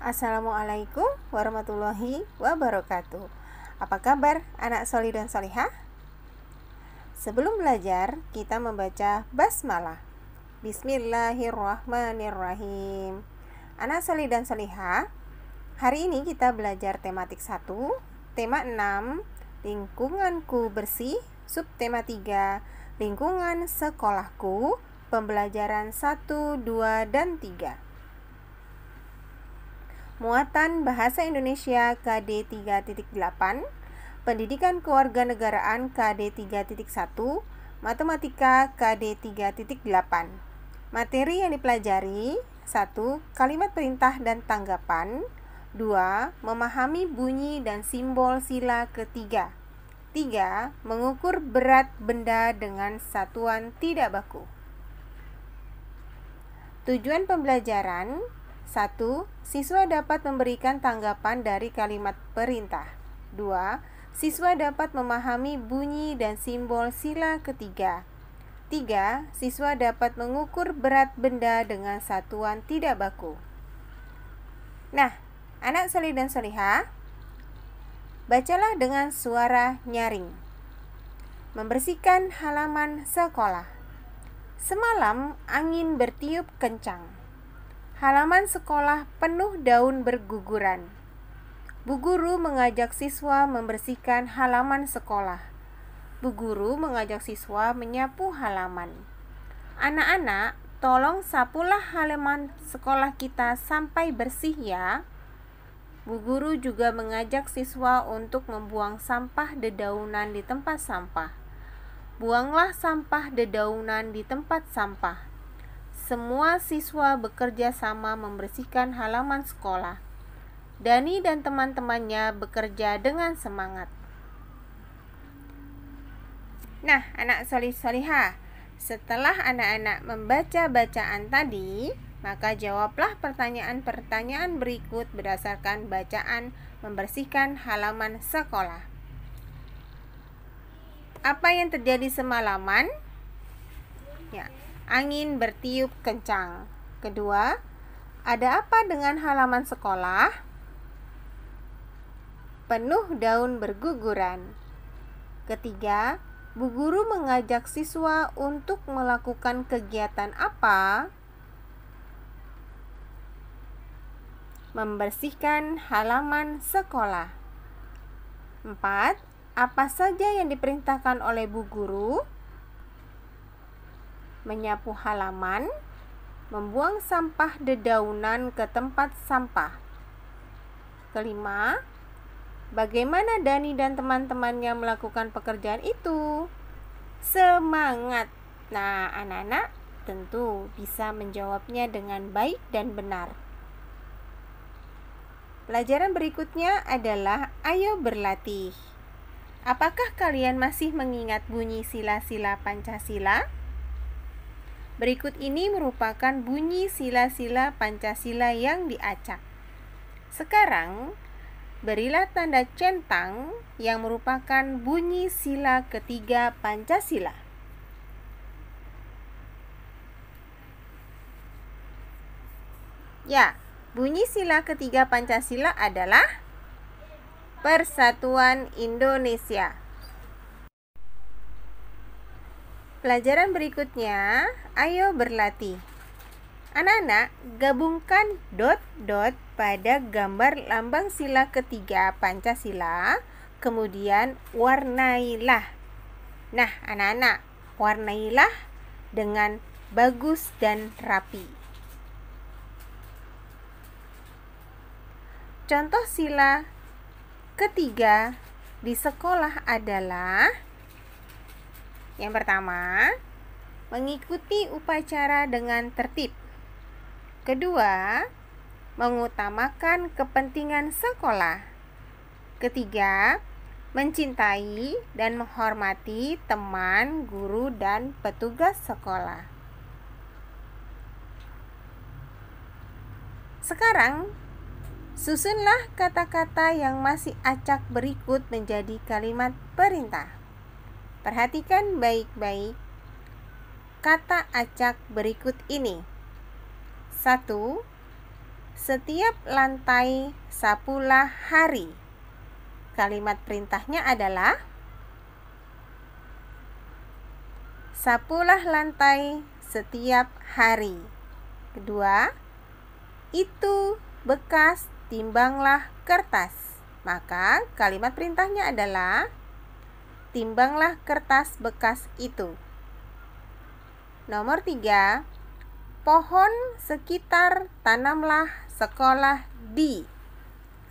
Assalamualaikum warahmatullahi wabarakatuh. Apa kabar anak soli dan solihah? Sebelum belajar, kita membaca basmalah. Bismillahirrahmanirrahim. Anak soli dan solihah, hari ini kita belajar tematik 1, tema 6, lingkunganku bersih, subtema 3, lingkungan sekolahku, pembelajaran 1, 2, dan 3 muatan Bahasa Indonesia KD 3.8, Pendidikan Kewarganegaraan KD 3.1, Matematika KD 3.8. Materi yang dipelajari 1. Kalimat perintah dan tanggapan 2. Memahami bunyi dan simbol sila ketiga 3. Mengukur berat benda dengan satuan tidak baku Tujuan pembelajaran 1. Siswa dapat memberikan tanggapan dari kalimat perintah. 2. Siswa dapat memahami bunyi dan simbol sila ketiga. 3. Siswa dapat mengukur berat benda dengan satuan tidak baku. Nah, anak solih dan soliha, bacalah dengan suara nyaring. Membersihkan halaman sekolah. Semalam angin bertiup kencang Halaman sekolah penuh daun berguguran. Bu guru mengajak siswa membersihkan halaman sekolah. Bu guru mengajak siswa menyapu halaman. Anak-anak, tolong sapulah halaman sekolah kita sampai bersih ya. Bu guru juga mengajak siswa untuk membuang sampah dedaunan di tempat sampah. Buanglah sampah dedaunan di tempat sampah semua siswa bekerja sama membersihkan halaman sekolah. Dani dan teman-temannya bekerja dengan semangat. Nah, anak solih soliha, setelah anak-anak membaca bacaan tadi, maka jawablah pertanyaan-pertanyaan berikut berdasarkan bacaan membersihkan halaman sekolah. Apa yang terjadi semalaman? Ya, angin bertiup kencang. Kedua, ada apa dengan halaman sekolah? Penuh daun berguguran. Ketiga, Bu Guru mengajak siswa untuk melakukan kegiatan apa? Membersihkan halaman sekolah. Empat, Apa saja yang diperintahkan oleh Bu Guru? menyapu halaman, membuang sampah dedaunan ke tempat sampah. Kelima, bagaimana Dani dan teman-temannya melakukan pekerjaan itu? Semangat. Nah, anak-anak tentu bisa menjawabnya dengan baik dan benar. Pelajaran berikutnya adalah ayo berlatih. Apakah kalian masih mengingat bunyi sila-sila Pancasila? Berikut ini merupakan bunyi sila-sila Pancasila yang diacak. Sekarang, berilah tanda centang yang merupakan bunyi sila ketiga Pancasila. Ya, bunyi sila ketiga Pancasila adalah Persatuan Indonesia. Pelajaran berikutnya, ayo berlatih. Anak-anak, gabungkan dot-dot pada gambar lambang sila ketiga Pancasila, kemudian warnailah. Nah, anak-anak, warnailah dengan bagus dan rapi. Contoh sila ketiga di sekolah adalah yang pertama, mengikuti upacara dengan tertib. Kedua, mengutamakan kepentingan sekolah. Ketiga, mencintai dan menghormati teman, guru, dan petugas sekolah. Sekarang, susunlah kata-kata yang masih acak berikut menjadi kalimat perintah. Perhatikan baik-baik kata acak berikut ini. 1. Setiap lantai sapulah hari. Kalimat perintahnya adalah Sapulah lantai setiap hari. Kedua, itu bekas timbanglah kertas. Maka kalimat perintahnya adalah timbanglah kertas bekas itu. Nomor tiga, pohon sekitar tanamlah sekolah di.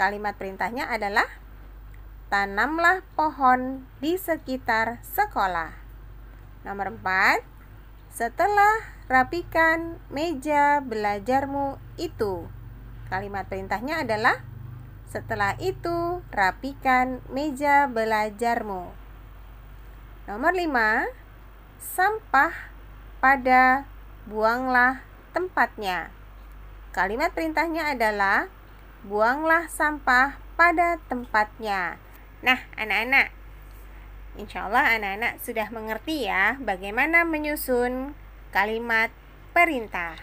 Kalimat perintahnya adalah tanamlah pohon di sekitar sekolah. Nomor empat, setelah rapikan meja belajarmu itu. Kalimat perintahnya adalah setelah itu rapikan meja belajarmu. Nomor 5, sampah pada buanglah tempatnya. Kalimat perintahnya adalah buanglah sampah pada tempatnya. Nah, anak-anak, insya Allah anak-anak sudah mengerti ya bagaimana menyusun kalimat perintah.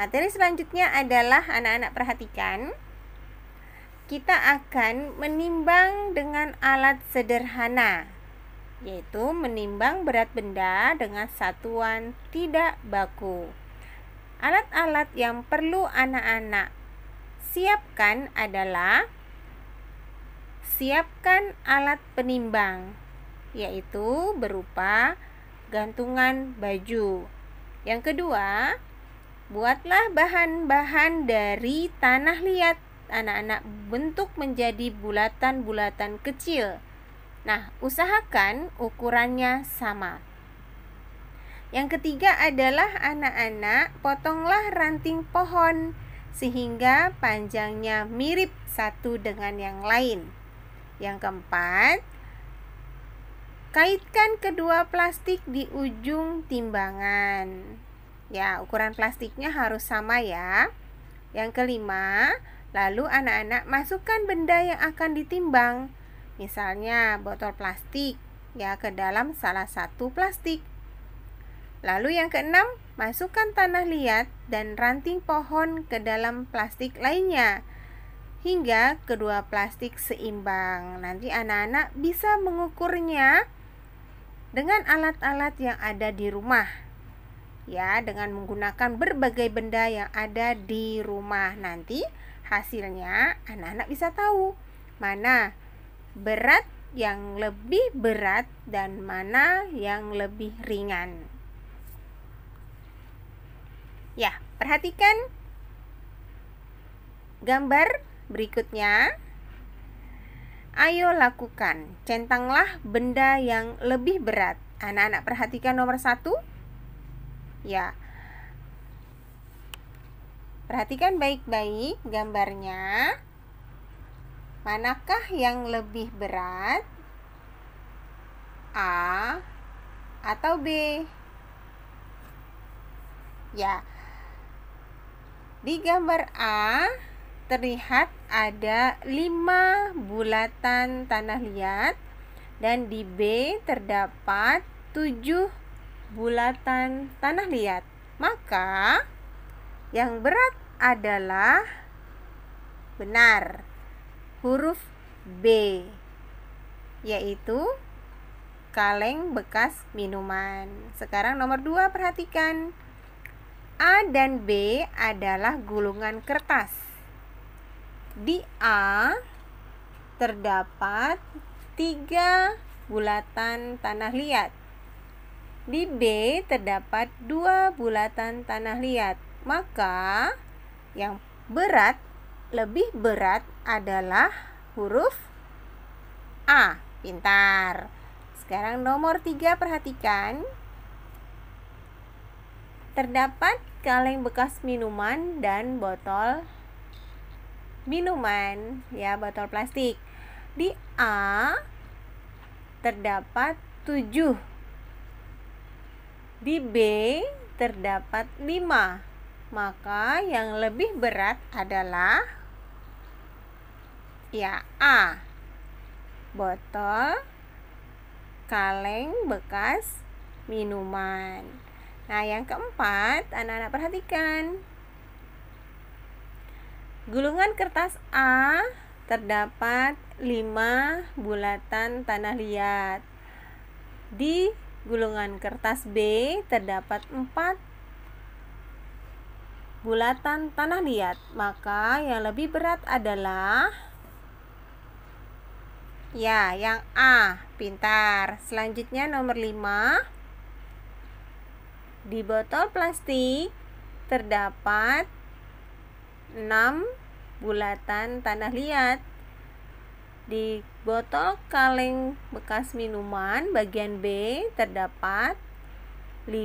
Materi selanjutnya adalah anak-anak perhatikan kita akan menimbang dengan alat sederhana, yaitu menimbang berat benda dengan satuan tidak baku. Alat-alat yang perlu anak-anak siapkan adalah siapkan alat penimbang, yaitu berupa gantungan baju. Yang kedua, buatlah bahan-bahan dari tanah liat anak-anak bentuk menjadi bulatan-bulatan kecil. Nah, usahakan ukurannya sama. Yang ketiga adalah anak-anak potonglah ranting pohon sehingga panjangnya mirip satu dengan yang lain. Yang keempat, kaitkan kedua plastik di ujung timbangan. Ya, ukuran plastiknya harus sama ya. Yang kelima, Lalu anak-anak masukkan benda yang akan ditimbang, misalnya botol plastik, ya ke dalam salah satu plastik. Lalu yang keenam, masukkan tanah liat dan ranting pohon ke dalam plastik lainnya hingga kedua plastik seimbang. Nanti anak-anak bisa mengukurnya dengan alat-alat yang ada di rumah. Ya, dengan menggunakan berbagai benda yang ada di rumah nanti Hasilnya, anak-anak bisa tahu mana berat yang lebih berat dan mana yang lebih ringan. Ya, perhatikan gambar berikutnya. Ayo lakukan, centanglah benda yang lebih berat. Anak-anak perhatikan nomor satu. Ya, Perhatikan baik-baik gambarnya. Manakah yang lebih berat? A atau B? Ya. Di gambar A terlihat ada 5 bulatan tanah liat dan di B terdapat 7 bulatan tanah liat. Maka yang berat adalah benar huruf B yaitu kaleng bekas minuman. Sekarang nomor 2 perhatikan. A dan B adalah gulungan kertas. Di A terdapat tiga bulatan tanah liat. Di B terdapat dua bulatan tanah liat. Maka yang berat, lebih berat adalah huruf A. Pintar. Sekarang nomor tiga perhatikan. Terdapat kaleng bekas minuman dan botol minuman ya botol plastik. Di A terdapat tujuh Di B terdapat lima maka yang lebih berat adalah ya A. Botol, kaleng bekas minuman. Nah, yang keempat, anak-anak perhatikan. Gulungan kertas A terdapat 5 bulatan tanah liat. Di gulungan kertas B terdapat 4 bulatan tanah liat. Maka yang lebih berat adalah ya, yang A, pintar. Selanjutnya nomor 5. Di botol plastik terdapat 6 bulatan tanah liat. Di botol kaleng bekas minuman bagian B terdapat 5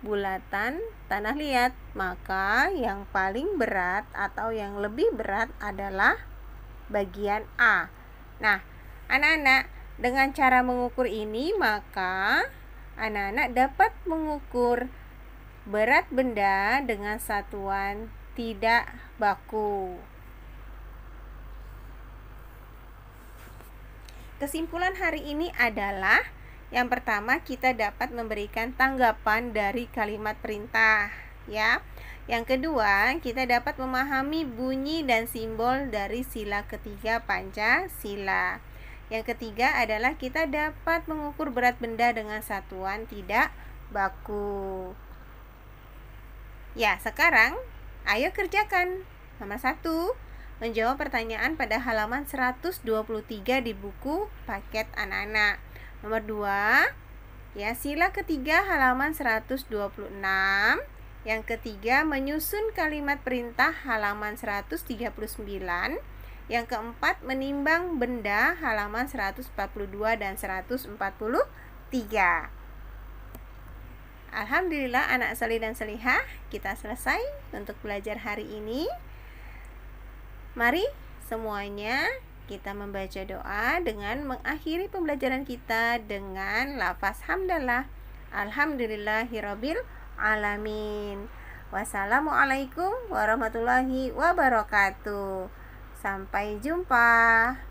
bulatan tanah liat, maka yang paling berat atau yang lebih berat adalah bagian A. Nah, anak-anak, dengan cara mengukur ini, maka anak-anak dapat mengukur berat benda dengan satuan tidak baku. Kesimpulan hari ini adalah yang pertama, kita dapat memberikan tanggapan dari kalimat perintah, ya. Yang kedua, kita dapat memahami bunyi dan simbol dari sila ketiga Pancasila. Yang ketiga adalah kita dapat mengukur berat benda dengan satuan tidak baku. Ya, sekarang ayo kerjakan. Nomor satu. menjawab pertanyaan pada halaman 123 di buku paket anak-anak. Nomor 2, ya sila ketiga halaman 126. Yang ketiga menyusun kalimat perintah halaman 139. Yang keempat menimbang benda halaman 142 dan 143. Alhamdulillah anak seli dan selihah kita selesai untuk belajar hari ini. Mari semuanya kita membaca doa dengan mengakhiri pembelajaran kita dengan lafaz hamdalah. Alhamdulillahirabbil alamin. Wassalamualaikum warahmatullahi wabarakatuh. Sampai jumpa.